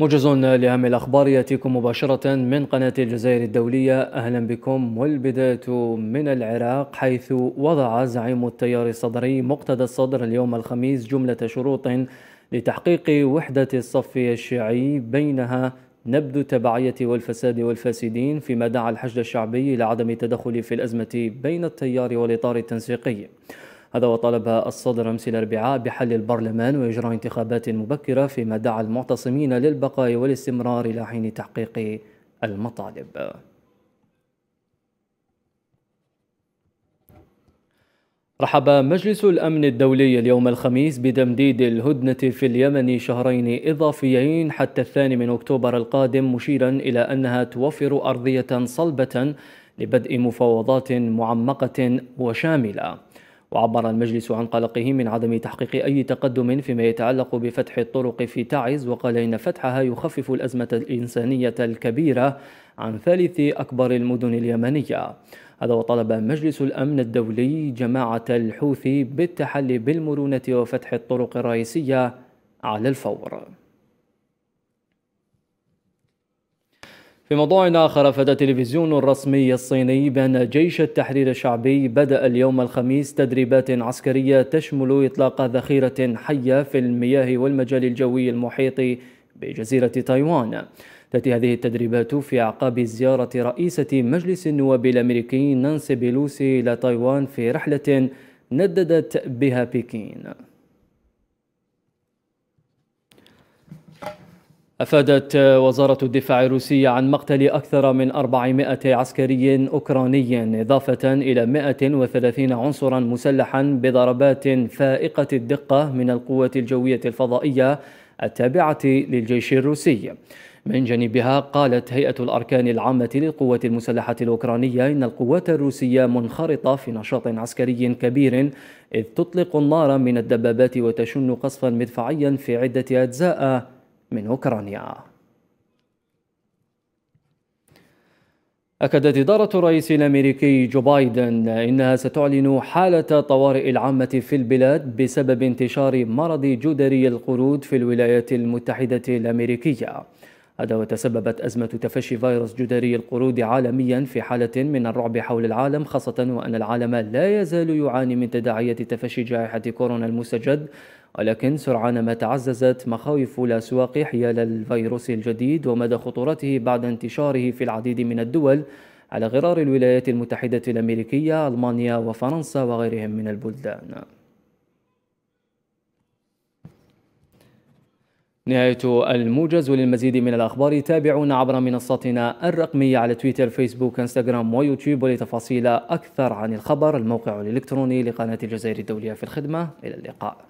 موجز لأهم الأخبار يأتيكم مباشرة من قناة الجزائر الدولية أهلا بكم والبداية من العراق حيث وضع زعيم التيار الصدري مقتدى الصدر اليوم الخميس جملة شروط لتحقيق وحدة الصف الشيعي بينها نبذ التبعية والفساد والفاسدين فيما دعا الحشد الشعبي إلى عدم التدخل في الأزمة بين التيار والإطار التنسيقي هذا وطالب الصدر أمس الأربعاء بحل البرلمان وإجراء انتخابات مبكرة فيما دعا المعتصمين للبقاء والاستمرار إلى حين تحقيق المطالب رحب مجلس الأمن الدولي اليوم الخميس بتمديد الهدنة في اليمن شهرين إضافيين حتى الثاني من أكتوبر القادم مشيرا إلى أنها توفر أرضية صلبة لبدء مفاوضات معمقة وشاملة وعبر المجلس عن قلقه من عدم تحقيق أي تقدم فيما يتعلق بفتح الطرق في تعز وقال إن فتحها يخفف الأزمة الإنسانية الكبيرة عن ثالث أكبر المدن اليمنية هذا وطلب مجلس الأمن الدولي جماعة الحوثي بالتحلي بالمرونة وفتح الطرق الرئيسية على الفور في موضوع آخر أفاد التلفزيون الرسمي الصيني بأن جيش التحرير الشعبي بدأ اليوم الخميس تدريبات عسكرية تشمل إطلاق ذخيرة حية في المياه والمجال الجوي المحيط بجزيرة تايوان تأتي هذه التدريبات في أعقاب زيارة رئيسة مجلس النواب الأمريكي نانسي بيلوسي إلى تايوان في رحلة نددت بها بكين أفادت وزارة الدفاع الروسية عن مقتل أكثر من 400 عسكري أوكراني إضافة إلى 130 عنصرا مسلحا بضربات فائقة الدقة من القوة الجوية الفضائية التابعة للجيش الروسي من جانبها قالت هيئة الأركان العامة للقوات المسلحة الأوكرانية إن القوات الروسية منخرطة في نشاط عسكري كبير إذ تطلق النار من الدبابات وتشن قصفا مدفعيا في عدة أجزاء من أوكرانيا أكدت إدارة الرئيس الأمريكي جو بايدن إنها ستعلن حالة طوارئ العامة في البلاد بسبب انتشار مرض جدري القرود في الولايات المتحدة الأمريكية هذا وتسببت أزمة تفشي فيروس جدري القرود عالميا في حالة من الرعب حول العالم خاصة وأن العالم لا يزال يعاني من تداعيات تفشي جائحة كورونا المستجد ولكن سرعان ما تعززت مخاوف الأسواق حيال الفيروس الجديد ومدى خطورته بعد انتشاره في العديد من الدول على غرار الولايات المتحدة الأمريكية ألمانيا وفرنسا وغيرهم من البلدان نهاية الموجز وللمزيد من الأخبار تابعونا عبر منصتنا الرقمية على تويتر فيسبوك انستغرام ويوتيوب ولتفاصيل أكثر عن الخبر الموقع الإلكتروني لقناة الجزائر الدولية في الخدمة إلى اللقاء